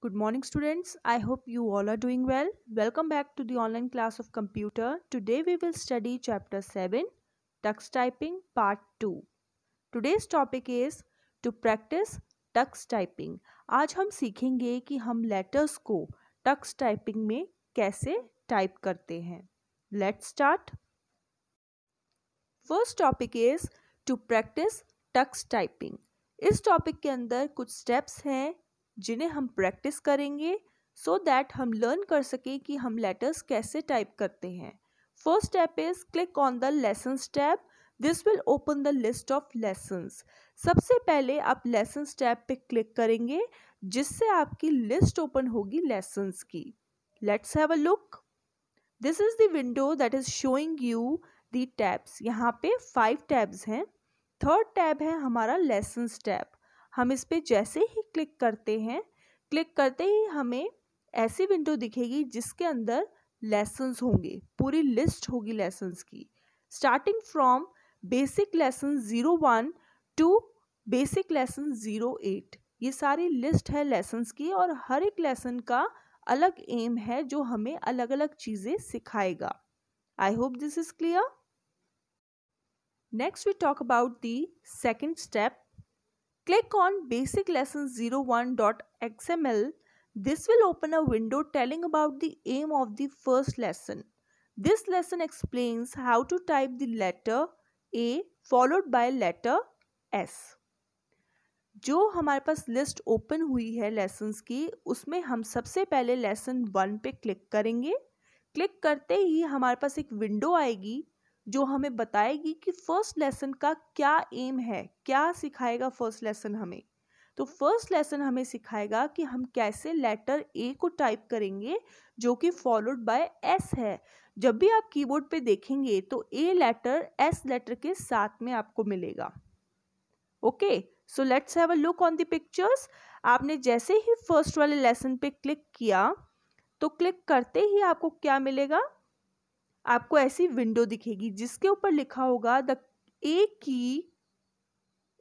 Good morning students. I hope you all are doing well. Welcome back to the online class of computer. Today we will study chapter 7 Tux Typing part 2. Today's topic is to practice tux typing aaj hum sikhenge ki hum letters ko tux typing mein kaise type karte hain let's start first topic is to practice tux typing इस topic के अंदर कुछ steps हैं जिन्हें हम practice करेंगे so so that हम learn कर सकें कि हम लेटर्स कैसे टाइप करते हैं first step is click on the lesson tab this will open the list of lesson सबसे पहले आप लेसन स्टैप पे क्लिक करेंगे जिससे आपकी लिस्ट ओपन होगी लेसन्स की let's have a look this is the window that is showing you the tabs यहाँ पे फाइव टैब्स हैं थर्ड टैब है हमारा लेसन टैब हम इस पर जैसे ही क्लिक करते हैं क्लिक करते ही हमें ऐसी विंडो दिखेगी जिसके अंदर लेसन्स होंगे पूरी लिस्ट होगी लेसन्स की starting from basic lesson zero one two basic lesson zero eight ये सारी लिस्ट है लेसन्स की और हर एक लेसन का अलग एम है जो हमें अलग अलग चीज़ें सिखाएगा I hope this is clear next we talk about the second step Click on Basic Lesson 01.xml. This will open a window telling about the aim of the first lesson. This lesson explains how to type the letter A followed by letter S. जो हमारे पास list open हुई है lessons की उसमें हम सबसे पहले lesson one पे क्लिक करेंगे क्लिक करते ही हमारे पास एक विंडो आएगी जो हमें बताएगी कि फर्स्ट लेसन का क्या एम है क्या सिखाएगा फर्स्ट लेसन हमें तो फर्स्ट लेसन हमें सिखाएगा कि हम कैसे लेटर ए को टाइप करेंगे जो कि फॉलोड बाय एस है जब भी आप कीबोर्ड पे देखेंगे तो ए लेटर एस लेटर के साथ में आपको मिलेगा okay so let's have a look on the pictures आपने जैसे ही फर्स्ट वाले लेसन पे क्लिक किया तो क्लिक करते ही आपको क्या मिलेगा आपको ऐसी विंडो दिखेगी जिसके ऊपर लिखा होगा the A key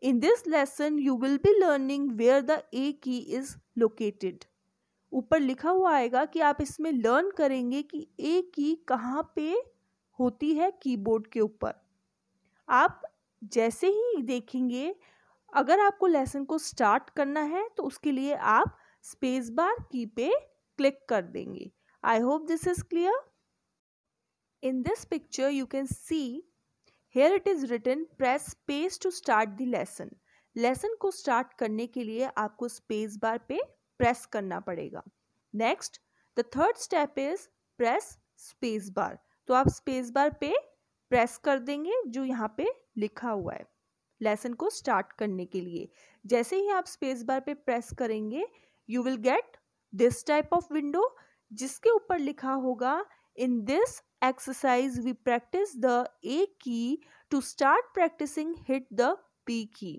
in this lesson you will be learning where the A key is located ऊपर लिखा हुआ आएगा कि आप इसमें लर्न करेंगे कि ए की कहाँ पे होती है कीबोर्ड के ऊपर आप जैसे ही देखेंगे अगर आपको लेसन को स्टार्ट करना है तो उसके लिए आप स्पेस बार की पे क्लिक कर देंगे I hope this is clear in this picture you can see here it is written press space to start the lesson lesson को स्टार्ट करने के लिए आपको स्पेस बार पे प्रेस करना पड़ेगा next the third step is press space bar तो आप स्पेस बार पे प्रेस कर देंगे जो यहाँ पे लिखा हुआ है लेसन को स्टार्ट करने के लिए जैसे ही आप स्पेस बार पे प्रेस करेंगे you will get this type of window जिसके ऊपर लिखा होगा in this exercise we practice the A key to start practicing hit the P key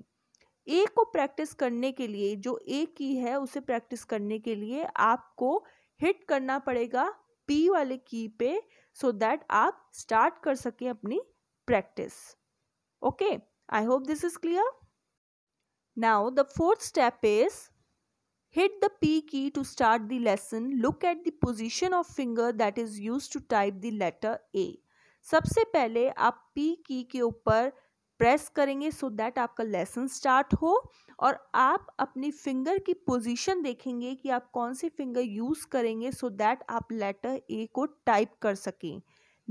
A को प्रैक्टिस करने के लिए जो ए की है उसे प्रैक्टिस करने के लिए आपको हिट करना पड़ेगा पी वाले की पे सो so दैट आप स्टार्ट कर सकें अपनी practice okay I hope this is clear now the fourth step is Hit the P key to start the lesson. Look at the position of finger that is used to type the letter A. सबसे पहले आप P की के ऊपर press करेंगे so so that आपका lesson start हो और आप अपनी फिंगर की पोजीशन देखेंगे कि आप कौन सी फिंगर यूज़ करेंगे सो so दैट आप लेटर ए को टाइप कर सकें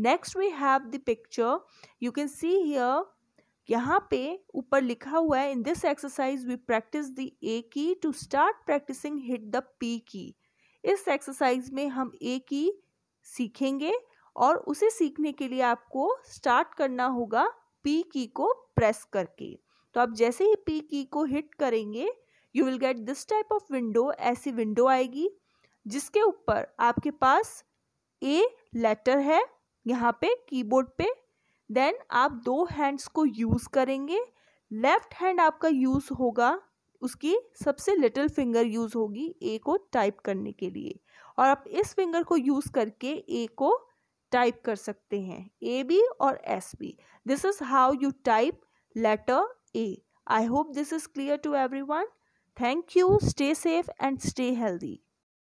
next we have the picture you can see here यहाँ पे ऊपर लिखा हुआ है in this exercise we practice the A key to start practicing hit the P key इस एक्सरसाइज में हम ए की सीखेंगे और उसे सीखने के लिए आपको स्टार्ट करना होगा पी की को प्रेस करके तो आप जैसे ही पी की को हिट करेंगे you will get this type of window ऐसी विंडो आएगी जिसके ऊपर आपके पास ए लेटर है यहाँ पे कीबोर्ड पे देन आप दो हैंड्स को यूज़ करेंगे लेफ्ट हैंड आपका यूज़ होगा उसकी सबसे लिटिल फिंगर यूज़ होगी ए को टाइप करने के लिए और आप इस फिंगर को यूज़ करके ए को टाइप कर सकते हैं ए बी और S B this is how you type letter A I hope this is clear to everyone thank you stay safe and stay healthy